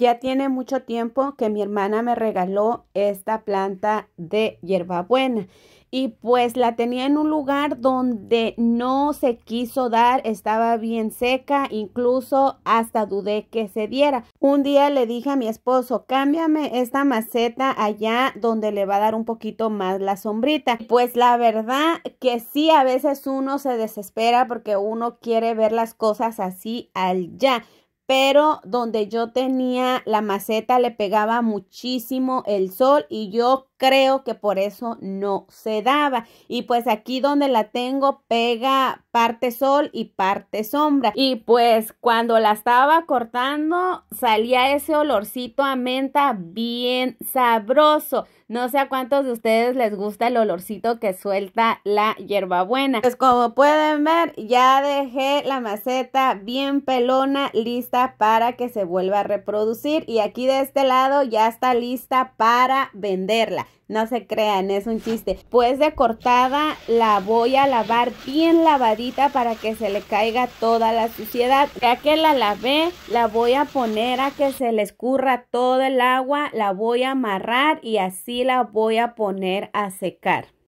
Ya tiene mucho tiempo que mi hermana me regaló esta planta de hierbabuena y pues la tenía en un lugar donde no se quiso dar, estaba bien seca, incluso hasta dudé que se diera. Un día le dije a mi esposo, cámbiame esta maceta allá donde le va a dar un poquito más la sombrita. Pues la verdad que sí, a veces uno se desespera porque uno quiere ver las cosas así al ya pero donde yo tenía la maceta le pegaba muchísimo el sol y yo creo que por eso no se daba. Y pues aquí donde la tengo pega parte sol y parte sombra. Y pues cuando la estaba cortando salía ese olorcito a menta bien sabroso. No sé a cuántos de ustedes les gusta el olorcito que suelta la hierbabuena. Pues como pueden ver ya dejé la maceta bien pelona lista para que se vuelva a reproducir y aquí de este lado ya está lista para venderla. No se crean, es un chiste. Pues de cortada la voy a lavar bien lavadita para que se le caiga toda la suciedad. Ya que la lavé, la voy a poner a que se le escurra todo el agua, la voy a amarrar y así la voy a poner a secar.